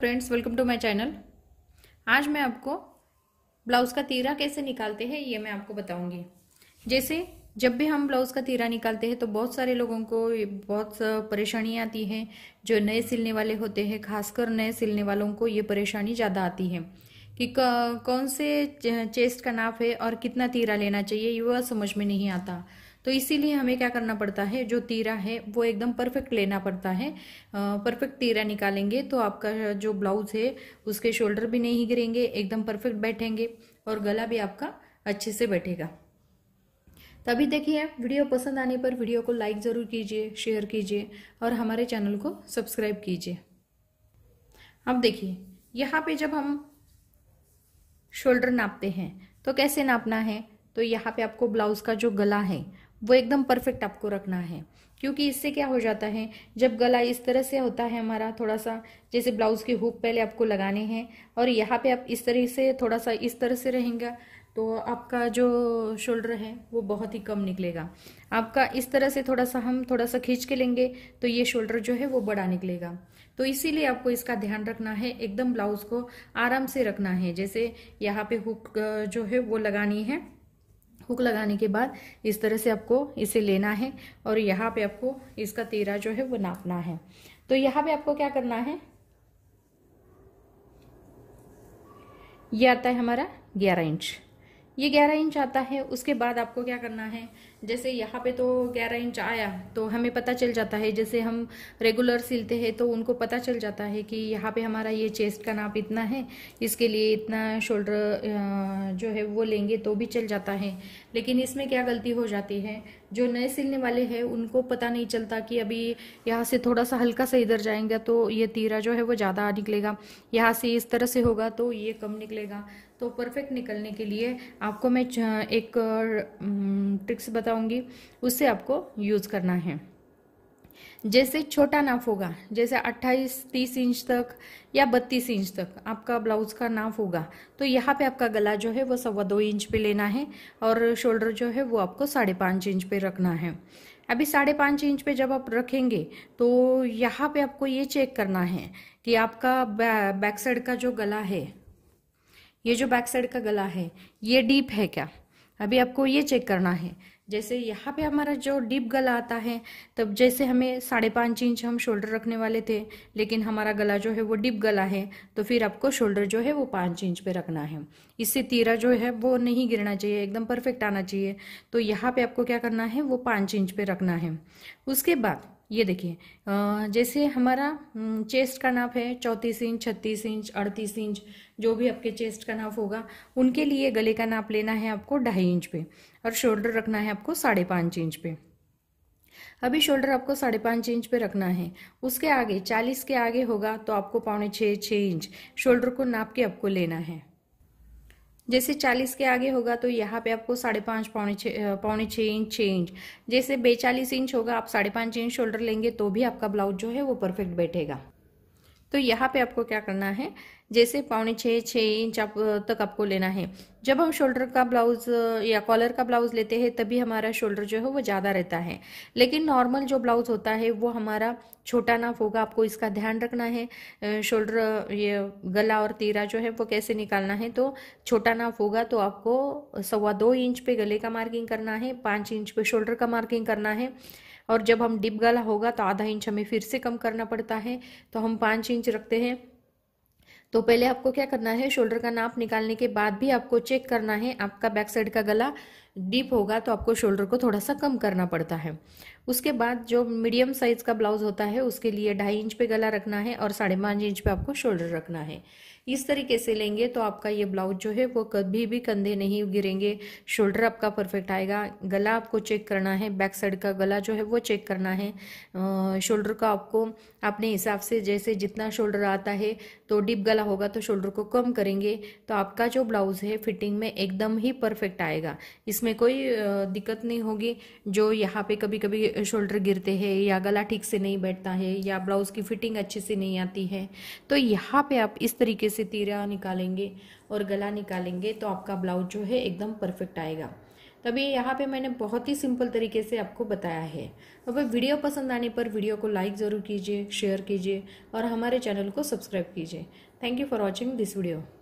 friends welcome to my channel आज मैं आपको ब्लाउज़ का तीरा कैसे निकालते हैं ये मैं आपको बताऊंगी जैसे जब भी हम ब्लाउज़ का तीरा निकालते हैं तो बहुत सारे लोगों को बहुत परेशानी आती है जो नए सिलने वाले होते हैं खासकर नए सिलने वालों को ये परेशानी ज़्यादा आती है कि कौन से चेस्ट का नाप है और कितना तीरा लेना चाहिए ये समझ में नहीं आता तो इसीलिए हमें क्या करना पड़ता है जो तीरा है वो एकदम परफेक्ट लेना पड़ता है परफेक्ट तीरा निकालेंगे तो आपका जो ब्लाउज है उसके शोल्डर भी नहीं गिरेंगे एकदम परफेक्ट बैठेंगे और गला भी आपका अच्छे से बैठेगा तभी देखिए वीडियो पसंद आने पर वीडियो को लाइक ज़रूर कीजिए शेयर कीजिए और हमारे चैनल को सब्सक्राइब कीजिए अब देखिए यहाँ पे जब हम शोल्डर नापते हैं तो कैसे नापना है तो यहाँ पे आपको ब्लाउज़ का जो गला है वो एकदम परफेक्ट आपको रखना है क्योंकि इससे क्या हो जाता है जब गला इस तरह से होता है हमारा थोड़ा सा जैसे ब्लाउज के हुक पहले आपको लगाने हैं और यहाँ पे आप इस तरह से थोड़ा सा इस तरह से रहेंगे तो आपका जो शोल्डर है वो बहुत ही कम निकलेगा आपका इस तरह से थोड़ा सा हम थोड़ा सा खींच के लेंगे तो ये शोल्डर जो है वो बड़ा निकलेगा तो इसीलिए आपको इसका ध्यान रखना है एकदम ब्लाउज को आराम से रखना है जैसे यहाँ पे हुक जो है वो लगानी है हुक लगाने के बाद इस तरह से आपको इसे लेना है और यहाँ पे आपको इसका तेरा जो है वो नापना है तो यहाँ पे आपको क्या करना है ये आता है हमारा ग्यारह इंच ये ग्यारह इंच आता है उसके बाद आपको क्या करना है जैसे यहाँ पे तो 11 इंच आया तो हमें पता चल जाता है जैसे हम रेगुलर सिलते हैं तो उनको पता चल जाता है कि यहाँ पे हमारा ये चेस्ट का नाप इतना है इसके लिए इतना शोल्डर जो है वो लेंगे तो भी चल जाता है लेकिन इसमें क्या गलती हो जाती है जो नए सिलने वाले हैं उनको पता नहीं चलता कि अभी यहाँ से थोड़ा सा हल्का सा इधर जाएंगे तो ये तीरा जो है वो ज़्यादा निकलेगा यहाँ से इस तरह से होगा तो ये कम निकलेगा तो परफेक्ट निकलने के लिए आपको मैं एक ट्रिक्स बता बताऊंगी उससे आपको यूज़ करना है जैसे छोटा नाप होगा जैसे 28 30 इंच तक या 32 इंच तक आपका ब्लाउज का नाप होगा तो यहाँ पे आपका गला जो है वो सवा दो इंच पे लेना है और शोल्डर जो है वो आपको साढ़े पाँच इंच पे रखना है अभी साढ़े पाँच इंच पे जब आप रखेंगे तो यहाँ पे आपको ये चेक करना है कि आपका बैक साइड का जो गला है ये जो बैक साइड का गला है ये डीप है क्या अभी आपको ये चेक करना है जैसे यहाँ पे हमारा जो डीप गला आता है तब जैसे हमें साढ़े पाँच इंच हम शोल्डर रखने वाले थे लेकिन हमारा गला जो है वो डीप गला है तो फिर आपको शोल्डर जो है वो पाँच इंच पे रखना है इससे तीरा जो है वो नहीं गिरना चाहिए एकदम परफेक्ट आना चाहिए तो यहाँ पे आपको क्या करना है वो पाँच इंच पे रखना है उसके बाद ये देखिए जैसे हमारा चेस्ट का नाप है चौंतीस इंच छत्तीस इंच अड़तीस इंच जो भी आपके चेस्ट का नाप होगा उनके लिए गले का नाप लेना है आपको ढाई इंच पे और शोल्डर रखना है आपको साढ़े पाँच इंच पे अभी शोल्डर आपको साढ़े पाँच इंच पे रखना है उसके आगे चालीस के आगे होगा तो आपको पौने छः छः इंच शोल्डर को नाप के आपको लेना है जैसे चालीस के आगे होगा तो यहाँ पे आपको साढ़े पाँच पौने छः पौने छः इंच छः इंच जैसे बेचालीस इंच होगा आप साढ़े पाँच इंच शोल्डर लेंगे तो भी आपका ब्लाउज जो है वो परफेक्ट बैठेगा तो यहाँ पे आपको क्या करना है जैसे पौने छः छः इंच आप तक आपको लेना है जब हम शोल्डर का ब्लाउज या कॉलर का ब्लाउज लेते हैं तभी हमारा शोल्डर जो है वो ज़्यादा रहता है लेकिन नॉर्मल जो ब्लाउज होता है वो हमारा छोटा नाफ होगा आपको इसका ध्यान रखना है शोल्डर ये गला और तीरा जो है वो कैसे निकालना है तो छोटा नाप होगा तो आपको सवा दो इंच पे गले का मार्किंग करना है पाँच इंच पे शोल्डर का मार्किंग करना है और जब हम डिप गला होगा तो आधा इंच हमें फिर से कम करना पड़ता है तो हम पाँच इंच रखते हैं तो पहले आपको क्या करना है शोल्डर का नाप निकालने के बाद भी आपको चेक करना है आपका बैक साइड का गला डीप होगा तो आपको शोल्डर को थोड़ा सा कम करना पड़ता है उसके बाद जो मीडियम साइज़ का ब्लाउज़ होता है उसके लिए ढाई इंच पे गला रखना है और साढ़े पाँच इंच पे आपको शोल्डर रखना है इस तरीके से लेंगे तो आपका ये ब्लाउज जो है वो कभी भी कंधे नहीं गिरेंगे शोल्डर आपका परफेक्ट आएगा गला आपको चेक करना है बैक साइड का गला जो है वो चेक करना है शोल्डर का आपको अपने हिसाब से जैसे जितना शोल्डर आता है तो डीप गला होगा तो शोल्डर को कम करेंगे तो आपका जो ब्लाउज़ है फिटिंग में एकदम ही परफेक्ट आएगा इसमें इसमें कोई दिक्कत नहीं होगी जो यहाँ पे कभी कभी शोल्डर गिरते हैं या गला ठीक से नहीं बैठता है या ब्लाउज़ की फिटिंग अच्छे से नहीं आती है तो यहाँ पे आप इस तरीके से तीरा निकालेंगे और गला निकालेंगे तो आपका ब्लाउज जो है एकदम परफेक्ट आएगा तभी यहाँ पे मैंने बहुत ही सिंपल तरीके से आपको बताया है अब वीडियो पसंद आने पर वीडियो को लाइक ज़रूर कीजिए शेयर कीजिए और हमारे चैनल को सब्सक्राइब कीजिए thank you for watching this video